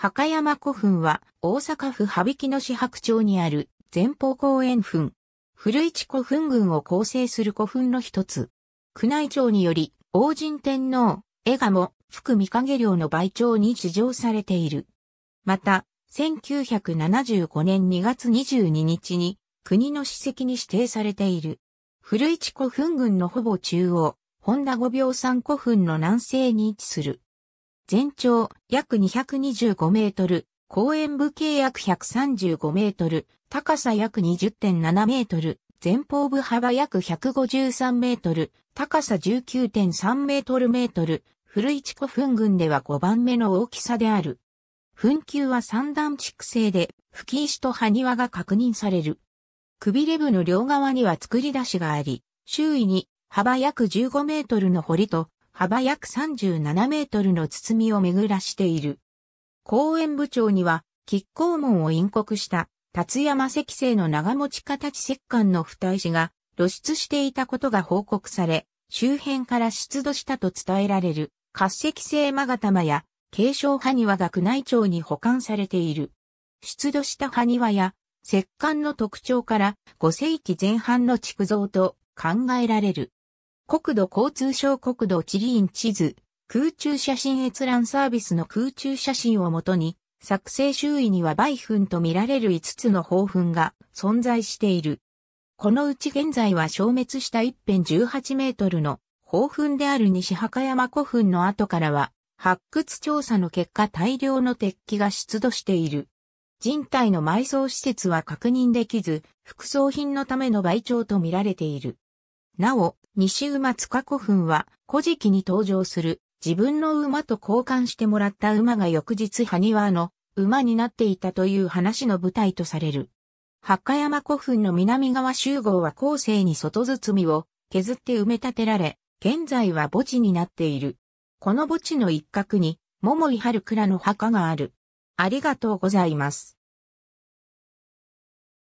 墓山古墳は大阪府羽曳野市白町にある前方公園墳。古市古墳群を構成する古墳の一つ。宮内庁により、王神天皇、江も、福見影領の倍長に地上されている。また、1975年2月22日に国の史跡に指定されている。古市古墳群のほぼ中央、本田五病山古墳の南西に位置する。全長約225メートル、公園部径約135メートル、高さ約20.7メートル、前方部幅約153メートル、高さ19.3メートルメートル、古市古墳群では5番目の大きさである。墳丘は三段築成で、吹石と埴輪が確認される。くびれ部の両側には作り出しがあり、周囲に幅約15メートルの堀と幅約37メートルの包みを巡らしている。公園部長には、吉光門を隠刻した、辰山石製の長持ち形石棺の二石が露出していたことが報告され、周辺から出土したと伝えられる、滑石製勾玉や、継承埴輪が宮内庁に保管されている。出土した埴輪や、石棺の特徴から5世紀前半の築造と考えられる。国土交通省国土地理院地図、空中写真閲覧サービスの空中写真をもとに、作成周囲には倍墳と見られる5つの宝墳が存在している。このうち現在は消滅した一辺18メートルの宝墳である西墓山古墳の後からは、発掘調査の結果大量の鉄器が出土している。人体の埋葬施設は確認できず、副葬品のための売帳と見られている。なお、西馬塚古墳は、古事記に登場する自分の馬と交換してもらった馬が翌日埴輪の馬になっていたという話の舞台とされる。墓山古墳の南側集合は後世に外包みを削って埋め立てられ、現在は墓地になっている。この墓地の一角に、桃井春倉の墓がある。ありがとうございます。